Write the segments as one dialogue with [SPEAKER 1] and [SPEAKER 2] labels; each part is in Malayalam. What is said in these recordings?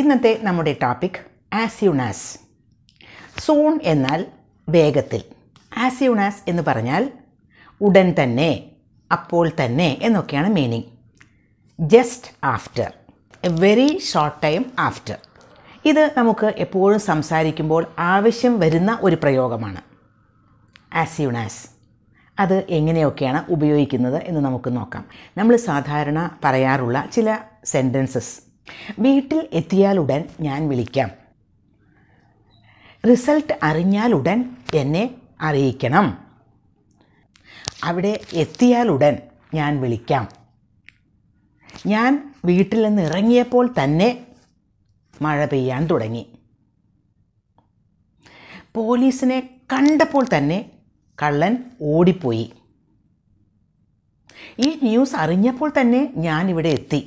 [SPEAKER 1] ഇന്നത്തെ നമ്മുടെ ടോപ്പിക് ആസ് യുണാസ് സൂൺ എന്നാൽ വേഗത്തിൽ ആസ് എന്ന് പറഞ്ഞാൽ ഉടൻ തന്നെ അപ്പോൾ തന്നെ എന്നൊക്കെയാണ് meaning just after a very short time after ഇത് നമുക്ക് എപ്പോഴും സംസാരിക്കുമ്പോൾ ആവശ്യം വരുന്ന ഒരു പ്രയോഗമാണ് ആസ് അത് എങ്ങനെയൊക്കെയാണ് ഉപയോഗിക്കുന്നത് എന്ന് നമുക്ക് നോക്കാം നമ്മൾ സാധാരണ പറയാറുള്ള ചില സെൻറ്റൻസസ് വീട്ടിൽ എത്തിയാലുടൻ ഞാൻ വിളിക്കാം റിസൾട്ട് അറിഞ്ഞാലുടൻ എന്നെ അറിയിക്കണം അവിടെ എത്തിയാലുടൻ ഞാൻ വിളിക്കാം ഞാൻ വീട്ടിൽ നിന്ന് ഇറങ്ങിയപ്പോൾ തന്നെ മഴ പെയ്യാൻ തുടങ്ങി പോലീസിനെ കണ്ടപ്പോൾ തന്നെ കള്ളൻ ഓടിപ്പോയി ഈ ന്യൂസ് അറിഞ്ഞപ്പോൾ തന്നെ ഞാനിവിടെ എത്തി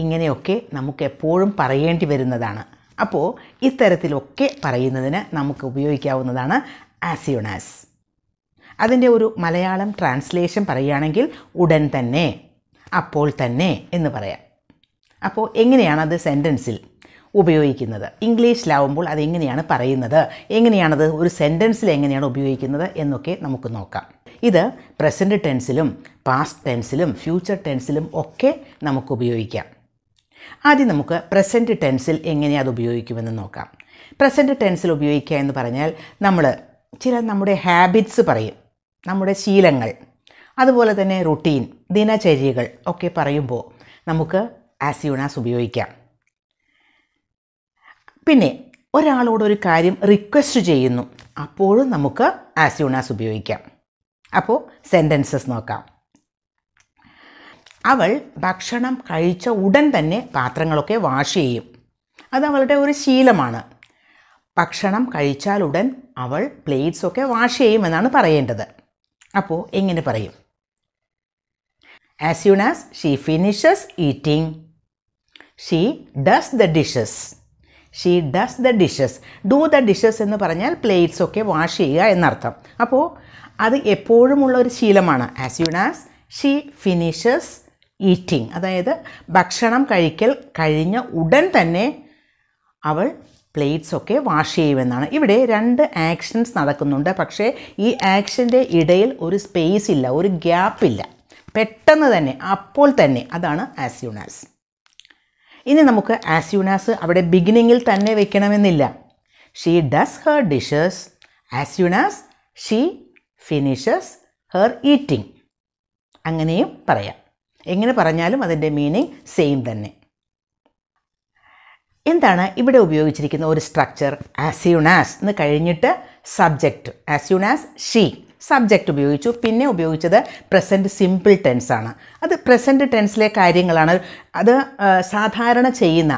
[SPEAKER 1] ഇങ്ങനെയൊക്കെ നമുക്ക് എപ്പോഴും പറയേണ്ടി വരുന്നതാണ് അപ്പോൾ ഇത്തരത്തിലൊക്കെ പറയുന്നതിന് നമുക്ക് ഉപയോഗിക്കാവുന്നതാണ് ആസിയോണാസ് അതിൻ്റെ ഒരു മലയാളം ട്രാൻസ്ലേഷൻ പറയുകയാണെങ്കിൽ ഉടൻ തന്നെ അപ്പോൾ തന്നെ എന്ന് പറയാം അപ്പോൾ എങ്ങനെയാണ് അത് സെൻറ്റൻസിൽ ഉപയോഗിക്കുന്നത് ഇംഗ്ലീഷിലാവുമ്പോൾ അതെങ്ങനെയാണ് പറയുന്നത് എങ്ങനെയാണത് ഒരു സെൻറ്റൻസിൽ എങ്ങനെയാണ് ഉപയോഗിക്കുന്നത് എന്നൊക്കെ നമുക്ക് നോക്കാം ഇത് പ്രസൻറ്റ് ടെൻസിലും പാസ്റ്റ് ടെൻസിലും ഫ്യൂച്ചർ ടെൻസിലും ഒക്കെ നമുക്ക് ഉപയോഗിക്കാം ആദ്യം നമുക്ക് പ്രസൻറ്റ് ടെൻസിൽ എങ്ങനെ അത് ഉപയോഗിക്കുമെന്ന് നോക്കാം പ്രസൻറ്റ് ടെൻസിൽ ഉപയോഗിക്കുക എന്ന് പറഞ്ഞാൽ നമ്മൾ ചില നമ്മുടെ ഹാബിറ്റ്സ് പറയും നമ്മുടെ ശീലങ്ങൾ അതുപോലെ തന്നെ റുട്ടീൻ ദിനചര്യകൾ ഒക്കെ പറയുമ്പോൾ നമുക്ക് ആസ് യൂണാസ് ഉപയോഗിക്കാം പിന്നെ ഒരാളോടൊരു കാര്യം റിക്വസ്റ്റ് ചെയ്യുന്നു അപ്പോഴും നമുക്ക് ആസ് യൂണാസ് ഉപയോഗിക്കാം അപ്പോൾ സെൻറ്റൻസസ് നോക്കാം അവൾ ഭക്ഷണം കഴിച്ച ഉടൻ തന്നെ പാത്രങ്ങളൊക്കെ വാഷ് ചെയ്യും അത് അവളുടെ ഒരു ശീലമാണ് ഭക്ഷണം കഴിച്ചാൽ ഉടൻ അവൾ പ്ലേറ്റ്സൊക്കെ വാഷ് ചെയ്യുമെന്നാണ് പറയേണ്ടത് അപ്പോൾ എങ്ങനെ പറയും ആസ് യു as she finishes eating she does the dishes she does the dishes do the dishes എന്ന് പറഞ്ഞാൽ പ്ലേറ്റ്സ് ഒക്കെ വാഷ് ചെയ്യുക എന്നർത്ഥം അപ്പോൾ അത് എപ്പോഴുമുള്ള ഒരു ശീലമാണ് ആസ് യു ആസ് ഷീ ഫിനിഷസ് ഈറ്റിംഗ് അതായത് ഭക്ഷണം കഴിക്കൽ കഴിഞ്ഞ ഉടൻ തന്നെ അവൾ പ്ലേറ്റ്സൊക്കെ വാഷ് ചെയ്യുമെന്നാണ് ഇവിടെ രണ്ട് ആക്ഷൻസ് നടക്കുന്നുണ്ട് പക്ഷേ ഈ ആക്ഷൻ്റെ ഇടയിൽ ഒരു സ്പേസ് ഇല്ല ഒരു ഗ്യാപ്പ് ഇല്ല പെട്ടെന്ന് തന്നെ അപ്പോൾ തന്നെ അതാണ് ആസ്യൂണാസ് ഇനി നമുക്ക് ആസ്യൂണാസ് അവിടെ ബിഗിനിങ്ങിൽ തന്നെ വെക്കണമെന്നില്ല she does her dishes as soon as she finishes her eating അങ്ങനെയും പറയാം എങ്ങനെ പറഞ്ഞാലും അതിൻ്റെ മീനിങ് സെയിം തന്നെ എന്താണ് ഇവിടെ ഉപയോഗിച്ചിരിക്കുന്ന ഒരു സ്ട്രക്ചർ ആസ്യൂണാസ് എന്ന് കഴിഞ്ഞിട്ട് സബ്ജക്റ്റ് ആസ്യൂണാസ് ഷീ സബ്ജക്റ്റ് ഉപയോഗിച്ചു പിന്നെ ഉപയോഗിച്ചത് പ്രസൻറ്റ് സിമ്പിൾ ടെൻസ് ആണ് അത് പ്രസൻറ്റ് ടെൻസിലെ കാര്യങ്ങളാണ് അത് സാധാരണ ചെയ്യുന്ന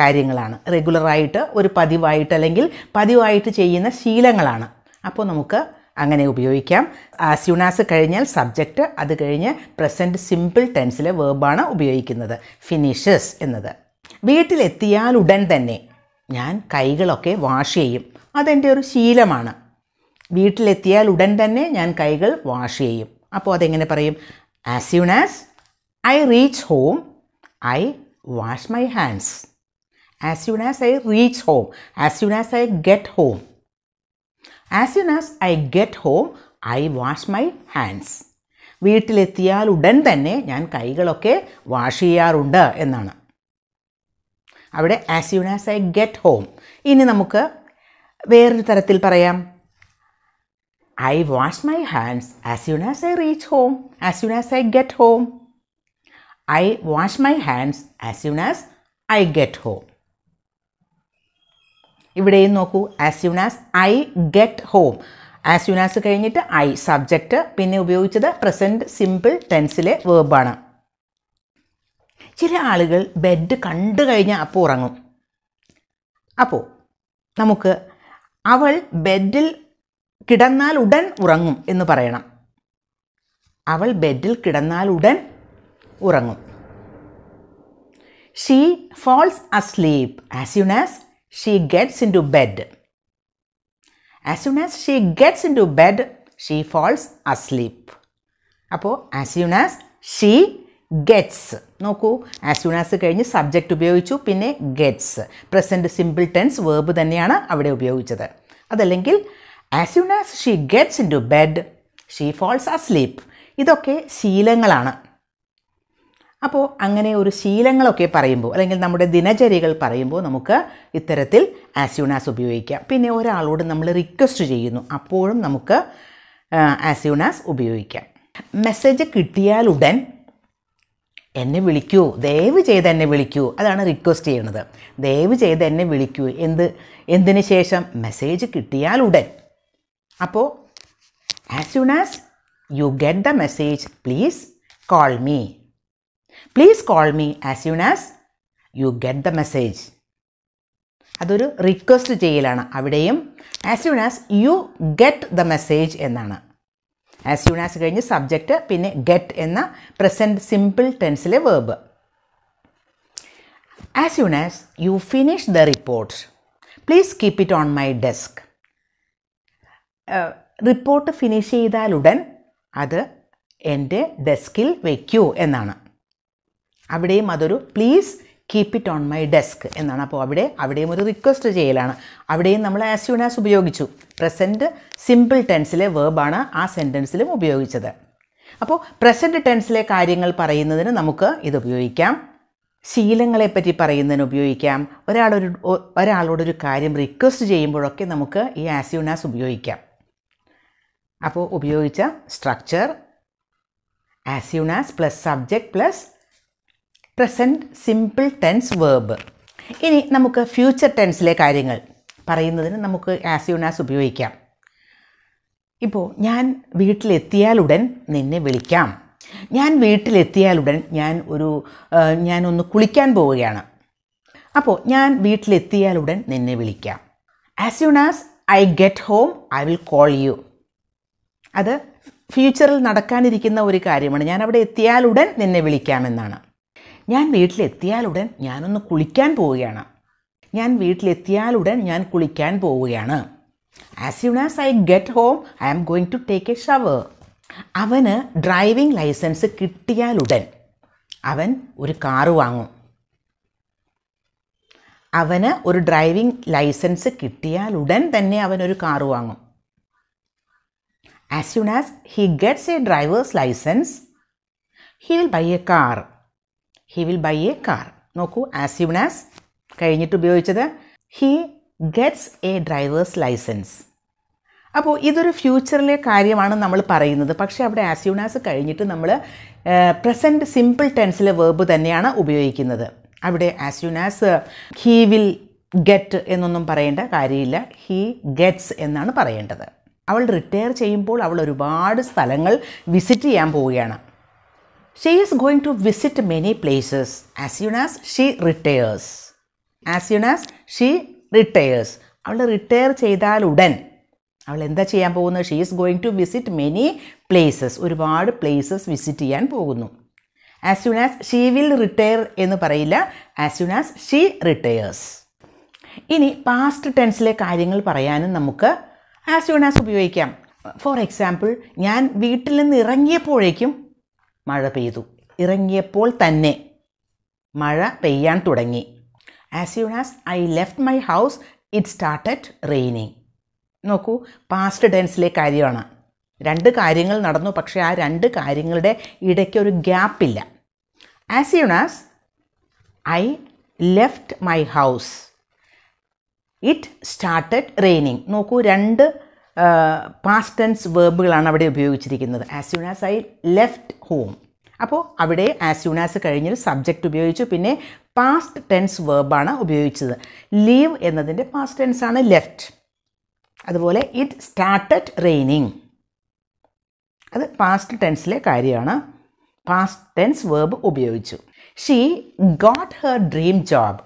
[SPEAKER 1] കാര്യങ്ങളാണ് റെഗുലറായിട്ട് ഒരു പതിവായിട്ട് അല്ലെങ്കിൽ പതിവായിട്ട് ചെയ്യുന്ന ശീലങ്ങളാണ് അപ്പോൾ നമുക്ക് അങ്ങനെ ഉപയോഗിക്കാം ആസ്യൂണാസ് കഴിഞ്ഞാൽ സബ്ജക്റ്റ് അത് കഴിഞ്ഞ് പ്രസൻറ്റ് സിമ്പിൾ ടെൻസിലെ വേർബാണ് ഉപയോഗിക്കുന്നത് ഫിനിഷസ് എന്നത് വീട്ടിലെത്തിയാൽ ഉടൻ തന്നെ ഞാൻ കൈകളൊക്കെ വാഷ് ചെയ്യും അതെൻ്റെ ഒരു ശീലമാണ് വീട്ടിലെത്തിയാൽ ഉടൻ തന്നെ ഞാൻ കൈകൾ വാഷ് ചെയ്യും അപ്പോൾ അതെങ്ങനെ പറയും as soon as I reach home I wash my hands as soon as I reach home as soon as I get home as soon as I get home I wash my hands വീട്ടിലെത്തിയാൽ ഉടൻ തന്നെ ഞാൻ കൈകളൊക്കെ വാഷ് ചെയ്യാറുണ്ട് എന്നാണ് അവിടെ as soon as I get home ഇനി നമുക്ക് വേറൊരു തരത്തിൽ പറയാം I wash my hands as soon as I reach home as soon as I get home I wash my hands as soon as I get home ഇവിടെയും നോക്കൂ as soon as I get home as soon as കഴിഞ്ഞിട്ട് ഐ സബ്ജക്റ്റ് പിന്നെ ഉപയോഗിച്ചത് പ്രസൻറ്റ് സിമ്പിൾ ടെൻസിലെ വേർബാണ് ചില ആളുകൾ ബെഡ് കണ്ടു കഴിഞ്ഞാൽ അപ്പോൾ ഉറങ്ങും അപ്പോൾ നമുക്ക് അവൾ ബെഡിൽ കിടന്നാൽ ഉടൻ ഉറങ്ങും എന്ന് പറയണം അവൾ ബെഡിൽ കിടന്നാൽ ഉടൻ ഉറങ്ങും she falls asleep as soon as she gets into bed. As soon as she gets into bed, she falls asleep. അപ്പോൾ as soon as she gets നോക്കൂ ആസ് സൂൺ ആസ് കഴിഞ്ഞ് സബ്ജക്റ്റ് ഉപയോഗിച്ചു പിന്നെ gets present simple tense verb തന്നെയാണ് അവിടെ ഉപയോഗിച്ചത് അതല്ലെങ്കിൽ as soon as she gets into bed she falls asleep ഇതൊക്കെ ശീലങ്ങളാണ് അപ്പോൾ അങ്ങനെ ഒരു ശീലങ്ങളൊക്കെ പറയുമ്പോൾ അല്ലെങ്കിൽ നമ്മുടെ ദിനചര്യകൾ പറയുമ്പോൾ നമുക്ക് ഇത്തരത്തിൽ ആസ്യൂണാസ് ഉപയോഗിക്കാം പിന്നെ ഒരാളോട് നമ്മൾ റിക്വസ്റ്റ് ചെയ്യുന്നു അപ്പോഴും നമുക്ക് ആസ്യൂണാസ് ഉപയോഗിക്കാം മെസ്സേജ് കിട്ടിയാൽ ഉടൻ എന്നെ വിളിക്കൂ ദയവ് ചെയ്ത് എന്നെ വിളിക്കൂ അതാണ് റിക്വസ്റ്റ് ചെയ്യുന്നത് ദയവ് ചെയ്ത് എന്നെ വിളിക്കൂ എന്ത് എന്തിന് ശേഷം മെസ്സേജ് കിട്ടിയാൽ ഉടൻ അപ്പോൾ as soon as you get the message please call me please call me as soon as you get the message അതൊരു റിക്വസ്റ്റ് ചെയ്യലാണ് അവിടെയും as soon as you get the message എന്നാണ് ആസ് യൂൺ ആസ് കഴിഞ്ഞ് സബ്ജക്റ്റ് പിന്നെ ഗെറ്റ് എന്ന പ്രസൻറ്റ് സിമ്പിൾ ടെൻസിലെ verb as soon as you finish the report please keep it on my desk report finish ചെയ്താലുടൻ അത് എൻ്റെ ഡെസ്കിൽ വയ്ക്കൂ എന്നാണ് അവിടെയും അതൊരു please keep it on my desk എന്നാണ് അപ്പോൾ അവിടെ അവിടെയും ഒരു റിക്വസ്റ്റ് ചെയ്യലാണ് അവിടെയും നമ്മൾ ആസ് യൂൺ ആസ് ഉപയോഗിച്ചു പ്രസൻറ്റ് സിമ്പിൾ ടെൻസിലെ വേർബാണ് ആ സെൻറ്റൻസിലും ഉപയോഗിച്ചത് അപ്പോൾ പ്രസൻറ്റ് ടെൻസിലെ കാര്യങ്ങൾ പറയുന്നതിന് നമുക്ക് ഇത് ഉപയോഗിക്കാം ശീലങ്ങളെപ്പറ്റി പറയുന്നതിന് ഉപയോഗിക്കാം ഒരാളൊരു ഒരാളോടൊരു കാര്യം റിക്വസ്റ്റ് ചെയ്യുമ്പോഴൊക്കെ നമുക്ക് ഈ ആസ് യൂൺ ആസ് ഉപയോഗിക്കാം അപ്പോൾ ഉപയോഗിച്ച structure as soon as plus subject plus present simple tense verb ഇനി നമുക്ക് ഫ്യൂച്ചർ ടെൻസിലെ കാര്യങ്ങൾ പറയുന്നതിന് നമുക്ക് ആസ് യൂൺ ആസ് ഉപയോഗിക്കാം ഇപ്പോൾ ഞാൻ വീട്ടിലെത്തിയാലുടൻ നിന്നെ വിളിക്കാം ഞാൻ വീട്ടിലെത്തിയാലുടൻ ഞാൻ ഒരു ഞാനൊന്ന് കുളിക്കാൻ പോവുകയാണ് അപ്പോൾ ഞാൻ വീട്ടിലെത്തിയാലുടൻ നിന്നെ വിളിക്കാം as soon as I get home I will call you അത് ഫ്യൂച്ചറിൽ നടക്കാനിരിക്കുന്ന ഒരു കാര്യമാണ് ഞാൻ അവിടെ എത്തിയാലുടൻ നിന്നെ വിളിക്കാമെന്നാണ് ഞാൻ വീട്ടിലെത്തിയാലുടൻ ഞാനൊന്ന് കുളിക്കാൻ പോവുകയാണ് ഞാൻ വീട്ടിലെത്തിയാലുടൻ ഞാൻ കുളിക്കാൻ പോവുകയാണ് ആസ് യു as I get home I am going to take a shower അവന് ഡ്രൈവിംഗ് ലൈസൻസ് കിട്ടിയാലുടൻ അവൻ ഒരു കാറ് വാങ്ങും അവന് ഒരു ഡ്രൈവിംഗ് ലൈസൻസ് കിട്ടിയാലുടൻ തന്നെ അവനൊരു കാറ് വാങ്ങും ആസ് യു as he gets a driver's licence he will buy a car he will buy a car നോക്കൂ ആസ് യൂൺ ആസ് കഴിഞ്ഞിട്ട് ഉപയോഗിച്ചത് he gets a driver's licence അപ്പോൾ ഇതൊരു ഫ്യൂച്ചറിലെ കാര്യമാണ് നമ്മൾ പറയുന്നത് പക്ഷേ അവിടെ ആസ് യൂൺ ആസ് കഴിഞ്ഞിട്ട് നമ്മൾ പ്രസൻറ്റ് സിമ്പിൾ ടെൻസിലെ വേർബ് തന്നെയാണ് ഉപയോഗിക്കുന്നത് അവിടെ as soon as he will get എന്നൊന്നും പറയേണ്ട കാര്യമില്ല ഹി ഗെറ്റ്സ് എന്നാണ് പറയേണ്ടത് അവൾ റിട്ടയർ ചെയ്യുമ്പോൾ അവൾ ഒരുപാട് സ്ഥലങ്ങൾ വിസിറ്റ് ചെയ്യാൻ പോവുകയാണ് she is going to visit many places as യു as ഷീ റിട്ടയേഴ്സ് ആസ് യു as ഷീ റിട്ടയേഴ്സ് അവൾ റിട്ടയർ ചെയ്താൽ ഉടൻ അവൾ എന്താ ചെയ്യാൻ പോകുന്നത് she is going to visit many places ഒരുപാട് പ്ലേസസ് വിസിറ്റ് ചെയ്യാൻ പോകുന്നു ആസ് യു ആസ് ഷീ വിൽ റിട്ടയർ എന്ന് പറയില്ല ആസ് യു ആസ് ഷീ റിട്ടയേഴ്സ് ഇനി പാസ്റ്റ് ടെൻസിലെ കാര്യങ്ങൾ പറയാനും നമുക്ക് ആസ് യു ആസ് ഉപയോഗിക്കാം ഫോർ എക്സാമ്പിൾ ഞാൻ വീട്ടിൽ നിന്ന് ഇറങ്ങിയപ്പോഴേക്കും മഴ പെയ്തു ഇറങ്ങിയപ്പോൾ തന്നെ മഴ പെയ്യാൻ തുടങ്ങി ആസ് യു as I left my house it started raining നോക്കൂ പാസ്റ്റ് ഡെൻസിലെ കാര്യമാണ് രണ്ട് കാര്യങ്ങൾ നടന്നു പക്ഷേ ആ രണ്ട് കാര്യങ്ങളുടെ ഇടയ്ക്ക് ഒരു ഗ്യാപ്പില്ല ആസ് യു as I left my house it started raining നോക്കൂ രണ്ട് പാസ്റ്റ് ടെൻസ് വേർബുകളാണ് അവിടെ ഉപയോഗിച്ചിരിക്കുന്നത് as soon as I left home അപ്പോൾ അവിടെ ആസ് സൂൺ ആസ് കഴിഞ്ഞൊരു സബ്ജക്റ്റ് ഉപയോഗിച്ചു പിന്നെ പാസ്റ്റ് ടെൻസ് വേർബാണ് ഉപയോഗിച്ചത് ലീവ് എന്നതിൻ്റെ പാസ്റ്റ് ടെൻസ് ആണ് ലെഫ്റ്റ് അതുപോലെ ഇറ്റ് സ്റ്റാർട്ടഡ് റെയിനിങ് അത് പാസ്റ്റ് ടെൻസിലെ കാര്യമാണ് പാസ്റ്റ് ടെൻസ് വേർബ് ഉപയോഗിച്ചു she got her dream job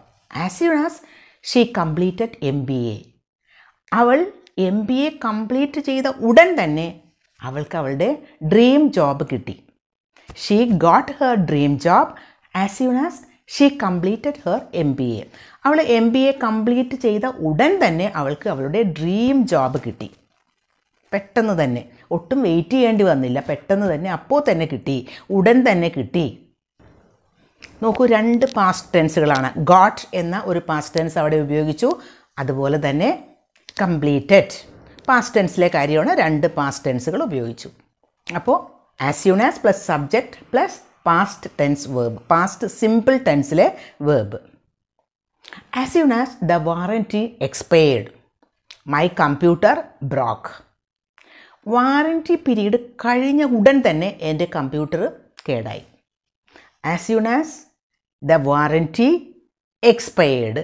[SPEAKER 1] as യു as she completed M B A അവൾ എം ബി എ കംപ്ലീറ്റ് ചെയ്ത ഉടൻ തന്നെ അവൾക്ക് അവളുടെ ഡ്രീം ജോബ് കിട്ടി she got her dream job as soon as she completed her M B A അവൾ എം ബി എ കംപ്ലീറ്റ് ചെയ്ത ഉടൻ തന്നെ അവൾക്ക് അവളുടെ ഡ്രീം ജോബ് കിട്ടി പെട്ടെന്ന് തന്നെ ഒട്ടും വെയിറ്റ് ചെയ്യേണ്ടി വന്നില്ല പെട്ടെന്ന് തന്നെ അപ്പോൾ തന്നെ കിട്ടി ഉടൻ തന്നെ കിട്ടി നോക്കൂ രണ്ട് പാസ്റ്റ് ടെൻസുകളാണ് ഗോട്ട് എന്ന ഒരു പാസ്റ്റ് ടെൻസ് അവിടെ ഉപയോഗിച്ചു അതുപോലെ തന്നെ കംപ്ലീറ്റഡ് പാസ്റ്റ് ടെൻസിലെ കാര്യമാണ് രണ്ട് പാസ്റ്റ് ടെൻസുകൾ ഉപയോഗിച്ചു അപ്പോൾ as soon as plus subject plus past tense verb past simple ടെൻസിലെ verb as soon as the warranty expired my computer broke warranty period കഴിഞ്ഞ ഉടൻ തന്നെ എൻ്റെ കമ്പ്യൂട്ടർ കേടായി as soon as the warranty expired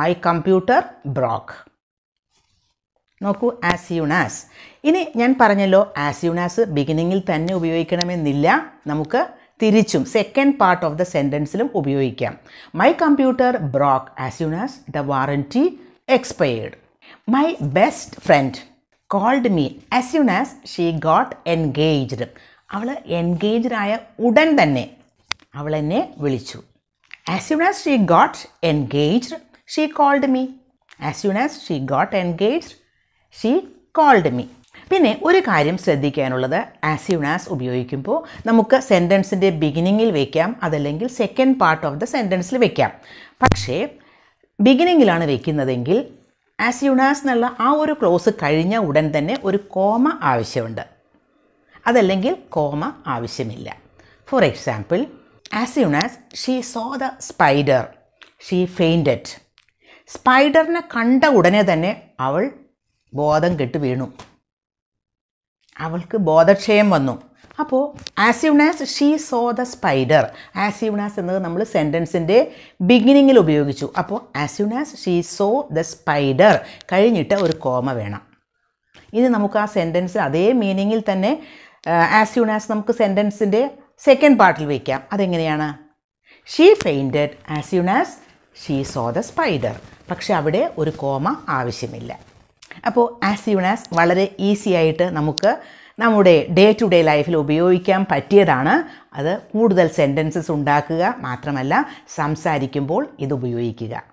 [SPEAKER 1] my computer broke നോക്കൂ ആസ് യൂൺ ഇനി ഞാൻ പറഞ്ഞല്ലോ ആസ് യൂൺ ബിഗിനിങ്ങിൽ തന്നെ ഉപയോഗിക്കണമെന്നില്ല നമുക്ക് തിരിച്ചും സെക്കൻഡ് പാർട്ട് ഓഫ് ദ സെൻറ്റൻസിലും ഉപയോഗിക്കാം my computer broke as soon the warranty expired my best friend called me as soon she got engaged അവൾ എൻഗേജ്ഡായ ആയ ഉടൻ തന്നെ അവൾ എന്നെ വിളിച്ചു as soon she got engaged she called me as soon she got engaged she called me പിന്നെ ഒരു കാര്യം ശ്രദ്ധിക്കാനുള്ളത് ആസ് യൂൺ ആസ് ഉപയോഗിക്കുമ്പോൾ നമുക്ക് സെൻറ്റൻസിൻ്റെ ബിഗിനിങ്ങിൽ വയ്ക്കാം അതല്ലെങ്കിൽ സെക്കൻഡ് പാർട്ട് ഓഫ് ദ സെൻറ്റൻസിൽ വയ്ക്കാം പക്ഷേ ബിഗിനിങ്ങിലാണ് വയ്ക്കുന്നതെങ്കിൽ ആസ് യൂൺ ആസ് എന്നുള്ള ആ ഒരു ക്ലോസ് കഴിഞ്ഞ ഉടൻ തന്നെ ഒരു കോമ ആവശ്യമുണ്ട് അതല്ലെങ്കിൽ കോമ ആവശ്യമില്ല for example as soon as she saw the spider she fainted സ്പൈഡറിനെ കണ്ട ഉടനെ തന്നെ അവൾ ബോധം കെട്ട് വീണു അവൾക്ക് ബോധക്ഷയം വന്നു അപ്പോൾ as soon as she saw the spider as soon as എന്നത് നമ്മൾ സെൻറ്റൻസിൻ്റെ ബിഗിനിങ്ങിൽ ഉപയോഗിച്ചു അപ്പോൾ as soon as she saw the spider കഴിഞ്ഞിട്ട് ഒരു കോമ വേണം ഇനി നമുക്ക് ആ സെൻറ്റൻസ് അതേ മീനിങ്ങിൽ തന്നെ ആസിവ്നാസ് uh, നമുക്ക് സെൻറ്റൻസിൻ്റെ സെക്കൻഡ് പാർട്ടിൽ വയ്ക്കാം അതെങ്ങനെയാണ് she fainted as soon as she saw the spider പക്ഷെ അവിടെ ഒരു കോമ ആവശ്യമില്ല അപ്പോൾ ആസ് യൂൺ ആസ് വളരെ ഈസി ആയിട്ട് നമുക്ക് നമ്മുടെ ഡേ ടു ഡേ ലൈഫിൽ ഉപയോഗിക്കാൻ പറ്റിയതാണ് അത് കൂടുതൽ സെൻറ്റൻസസ് ഉണ്ടാക്കുക മാത്രമല്ല സംസാരിക്കുമ്പോൾ ഇത് ഉപയോഗിക്കുക